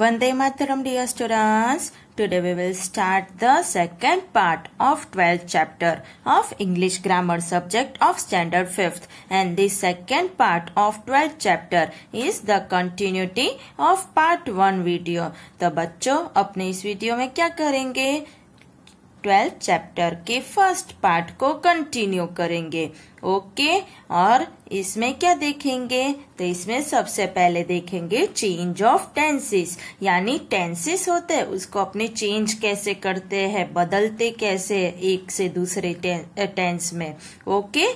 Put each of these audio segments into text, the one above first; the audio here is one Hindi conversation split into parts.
Vande Mataram dear students. Today we will start the second part of 12th chapter of English grammar subject of standard 5th and the second part of 12th chapter is the continuity of part 1 video. तो बच्चों अपने इस वीडियो में क्या करेंगे ट्वेल्थ चैप्टर के फर्स्ट पार्ट को कंटिन्यू करेंगे ओके और इसमें क्या देखेंगे तो इसमें सबसे पहले देखेंगे चेंज ऑफ टेंसेस यानी टेंसेस होते हैं उसको अपने चेंज कैसे करते हैं बदलते कैसे एक से दूसरे टेंस में okay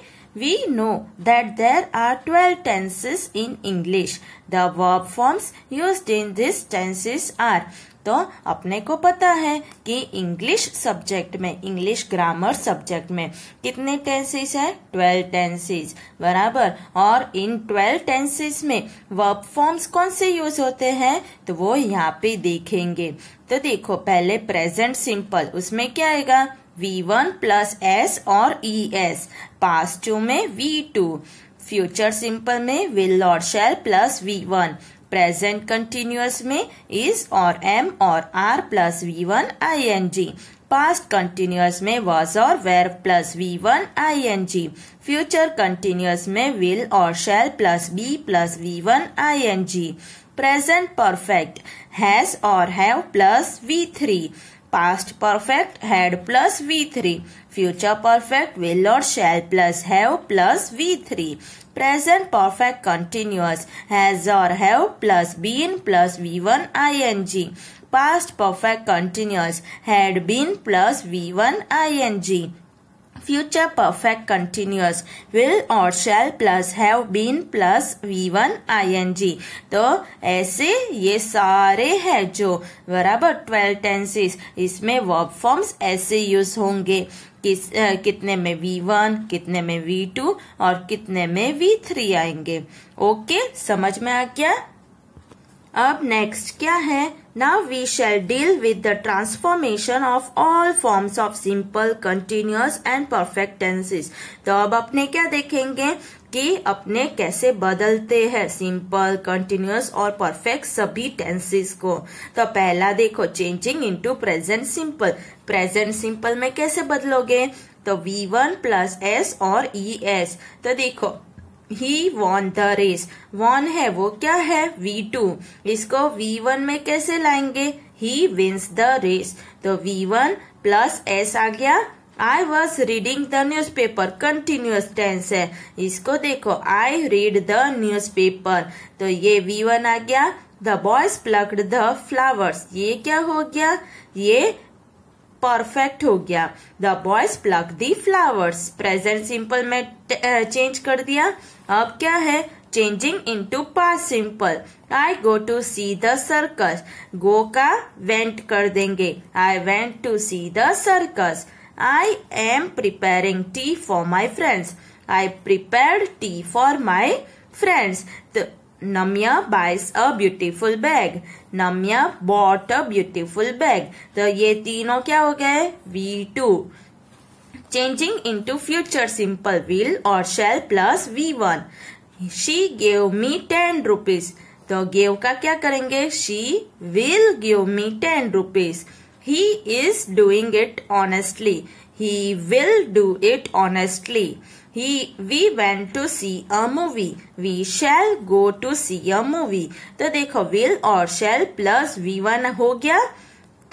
We know that there are twelve tenses in English. The verb forms used in these tenses are तो अपने को पता है कि इंग्लिश सब्जेक्ट में इंग्लिश ग्रामर सब्जेक्ट में कितने टेंसेस है ट्वेल्व टेंसेस बराबर और इन ट्वेल्व टेंसेस में वर्ब फॉर्म्स कौन से यूज होते हैं तो वो यहाँ पे देखेंगे तो देखो पहले प्रेजेंट सिंपल उसमें क्या आएगा वी वन प्लस एस और ई एस पास टू में वी टू फ्यूचर सिंपल में विल और shall plus V one present continuous में इज और एम और are plus V one I N G past continuous में वॉज और were plus V one I N G future continuous में विल और shall plus be plus V one I N G present perfect has और have plus V three past perfect had plus V three future perfect will और shall plus have plus V three present perfect continuous has or have plus been plus v1 ing past perfect continuous had been plus v1 ing future perfect continuous will or shall plus have been plus v1 ing तो ऐसे ये सारे हैं जो बराबर ट्वेल्व टेंसेस इसमें वर्ब फॉर्म्स ऐसे यूज होंगे किस आ, कितने में v1 कितने में v2 और कितने में v3 आएंगे ओके समझ में आ गया अब नेक्स्ट क्या है now we shall deal with the transformation of all forms of simple continuous and perfect tenses तो अब अपने क्या देखेंगे कि अपने कैसे बदलते हैं सिंपल कंटिन्यूस और परफेक्ट सभी टेंसेस को तो पहला देखो changing into present simple present simple में कैसे बदलोगे तो वी वन प्लस एस और ई e एस तो देखो he won the race won है वो क्या है वी टू इसको वी वन में कैसे लाएंगे ही विन्स द रेस तो वी वन प्लस एस आ गया I was reading the newspaper continuous tense है इसको देखो I read the newspaper तो ये वी वन आ गया the boys plucked the flowers ये क्या हो गया ये परफेक्ट हो गया the boys plug the flowers present simple में चेंज कर दिया अब क्या है changing into past simple I go to see the circus go का वेंट कर देंगे I went to see the circus I am preparing tea for my friends I prepare tea for my friends तो Namya buys a beautiful bag. Namya bought a beautiful bag. तो ये तीनों क्या हो गए V2. Changing into future simple will or shall plus V1. She gave me ten rupees. तो गेव का क्या करेंगे She will give me ten rupees. He is doing it honestly. He will do it honestly. He, we went to see a movie. We shall go to see a movie. तो देखो will और shall plus V1 हो गया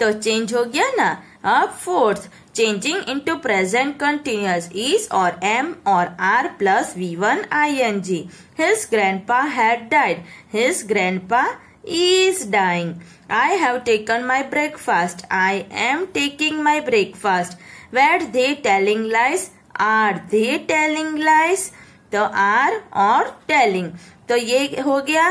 तो change हो गया ना अब fourth changing into present continuous is or am or are plus V1 ing. His grandpa had died. His grandpa is dying. I have taken my breakfast. I am taking my breakfast. Were they telling lies? Are they telling lies तो आर और टेलिंग तो ये हो गया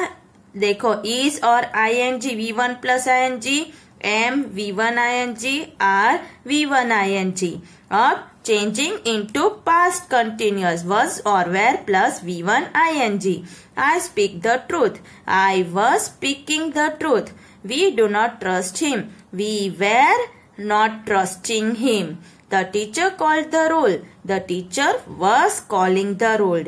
देखो इज और I N G V one plus I N G am V one I N G are V one I N G और changing into past continuous was और were plus V one I N G I speak the truth I was speaking the truth we do not trust him we were not trusting him The teacher called the roll. The teacher was calling the roll.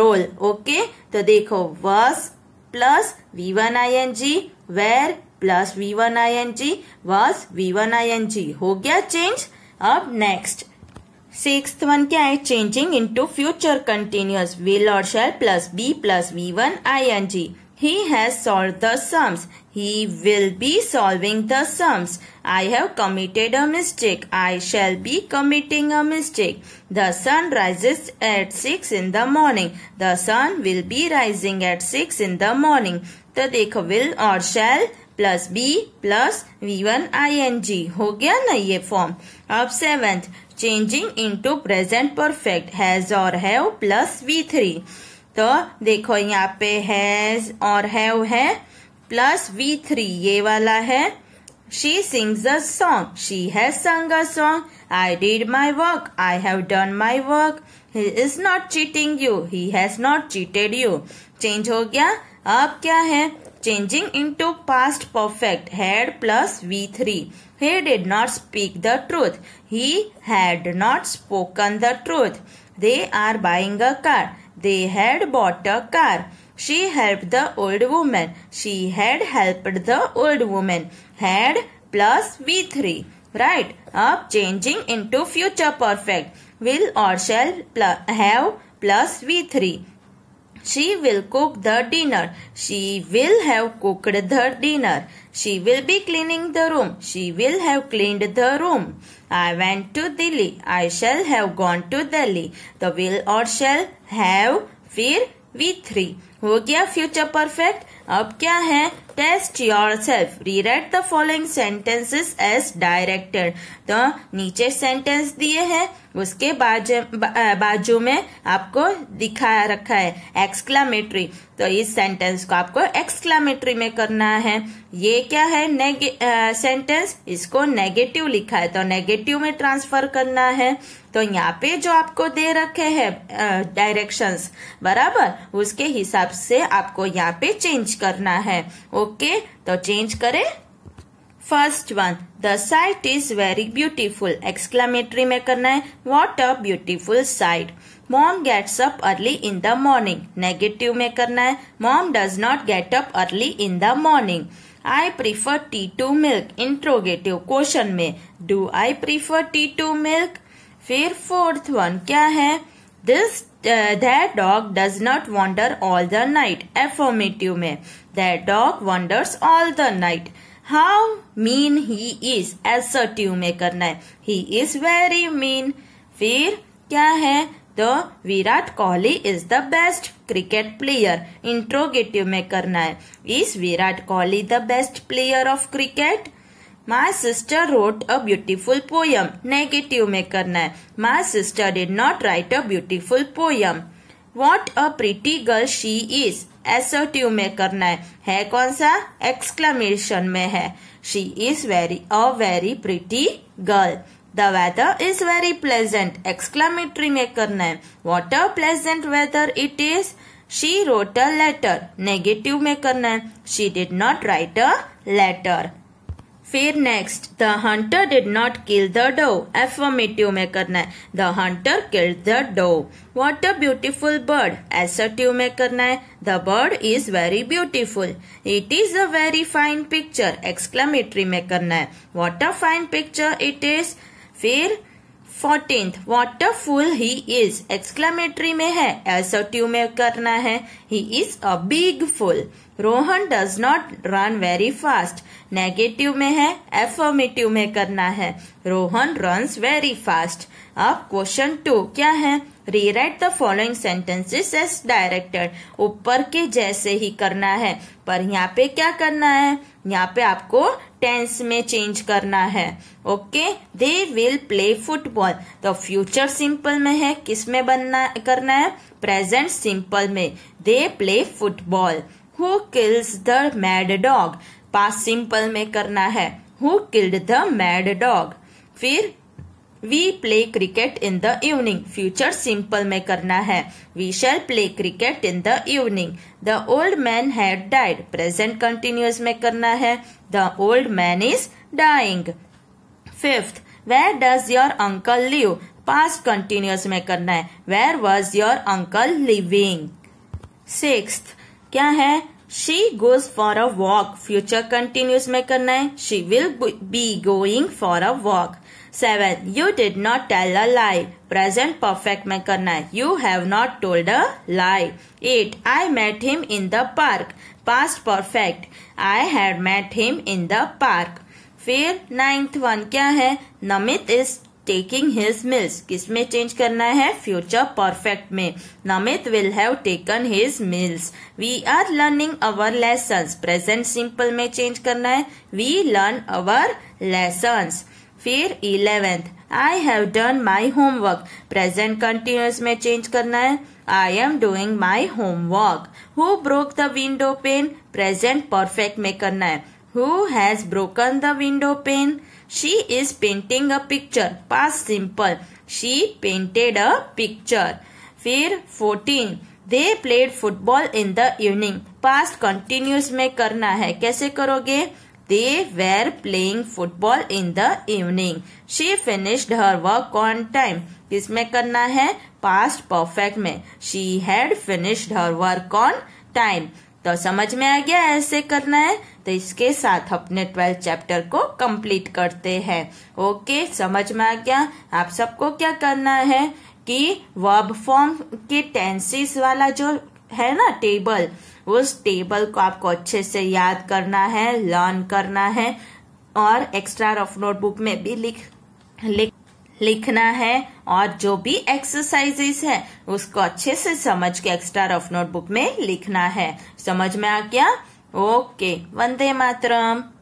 Roll. Okay. तो देखो was plus V1 ing where plus V one I N G was V one I N G हो गया चेंज अब नेक्स्ट सिक्स वन क्या है changing into future continuous will और shall plus be plus V one I N G He has solved the sums. He will be solving the sums. I have committed a mistake. I shall be committing a mistake. The sun rises at 6 in the morning. The sun will be rising at 6 in the morning. The will will or shall plus plus plus v1ing. G हो गया ना form. फॉर्म अब seventh changing into present perfect has और हैव प्लस वी तो देखो यहाँ पे हैज और हैव है प्लस वी थ्री ये वाला है She sings a song. She has sung a song. I did my work. I have done my work. He is not cheating you. He has not cheated you. Change हो गया अब क्या है Changing into past perfect. Had plus V3. He did not speak the truth. He had not spoken the truth. They are buying a car. They had bought a car. She helped the old woman. She had helped the old woman. Had plus V3. Right. Up changing into future perfect. Will or shall plus have plus V3. She will cook the dinner. She will have cooked the dinner. She will be cleaning the room. She will have cleaned the room. I went to Delhi. I shall have gone to Delhi. The will or shall have फिर वी थ्री हो गया फ्यूचर परफेक्ट अब क्या है test self rewrite the following sentences as directed तो नीचे सेंटेंस दिए हैं उसके बाजू बाजू में आपको दिखा रखा है एक्सक्लामेटरी तो इस सेंटेंस को आपको एक्सक्लामेटरी में करना है ये क्या है सेंटेंस इसको नेगेटिव लिखा है तो नेगेटिव में ट्रांसफर करना है तो यहाँ पे जो आपको दे रखे हैं डायरेक्शंस बराबर उसके हिसाब से आपको यहाँ पे चेंज करना है वो ओके तो चेंज करें first one the sight is very beautiful exclamatory में करना है what a beautiful sight mom gets up early in the morning negative में करना है mom does not get up early in the morning I prefer tea to milk interrogative question में do I prefer tea to milk फिर फोर्थ वन क्या है this uh, that dog does not wander all the night. Affirmative में that dog wanders all the night. How mean he is. Assertive में He is very mean. फिर क्या है? तो Virat Kohli is the best cricket player. Interrogative में Is Virat Kohli the best player of cricket? My sister wrote a beautiful poem negative में करना है my sister did not write a beautiful poem what a pretty girl she is assertive में करना है है कौन सा एक्सक्लामेशन में है she is very a very pretty girl the weather is very pleasant exclamatory में करना है what a pleasant weather it is she wrote a letter negative में करना है she did not write a letter फिर next the hunter did not kill the doe affirmative में करना है the hunter kill the doe what a beautiful bird assertive में करना है the bird is very beautiful it is a very fine picture exclamatory में करना है what a fine picture it is फिर fourteen what fool he is exclamatory में है ट्यू में करना है he is a big fool Rohan does not run very fast negative में है एफर्मेटिव में करना है रोहन रन्स वेरी फास्ट अब क्वेश्चन टू क्या है rewrite the following sentences as directed ऊपर के जैसे ही करना है पर यहाँ पे क्या करना है यहाँ पे आपको टेंस में चेंज करना है okay they will play football तो फ्यूचर सिंपल में है किस में बनना करना है प्रेजेंट सिंपल में they play football who kills the mad dog past simple में करना है who killed the mad dog फिर we play cricket in the evening future simple में करना है we shall play cricket in the evening the old man had died present continuous में करना है the old man is dying fifth where does your uncle live past continuous में करना है where was your uncle living six क्या है she goes for a walk future continuous में करना है she will be going for a walk seven you did not tell a lie present perfect में करना है you have not told a lie eight I met him in the park past perfect I had met him in the park फिर नाइन्थ वन क्या है Namit is taking his meals किस में चेंज करना है फ्यूचर परफेक्ट में Namit will have taken his meals we are learning our lesson present simple में चेंज करना है वी लर्न अवर लेसन्स फिर eleventh I have done my homework present continuous में चेंज करना है I am doing my homework who broke the window pane present perfect में करना है who has broken the window pane she is painting a picture past simple she painted a picture फिर fourteen they played football in the evening past continuous में करना है कैसे करोगे They were playing football in the evening. She finished her work on time. किसमें करना है पास्ट परफेक्ट में she had finished her work on time तो समझ में आ गया ऐसे करना है तो इसके साथ अपने ट्वेल्थ चैप्टर को कंप्लीट करते हैं ओके समझ में आ गया आप सबको क्या करना है कि वर्ब फॉर्म के टेंसिस वाला जो है ना टेबल उस टेबल को आपको अच्छे से याद करना है लर्न करना है और एक्स्ट्रा रफ नोटबुक में भी लिख लिख लिखना है और जो भी एक्सरसाइजेस है उसको अच्छे से समझ के एक्स्ट्रा रफ नोटबुक में लिखना है समझ में आ गया ओके वंदे मातरम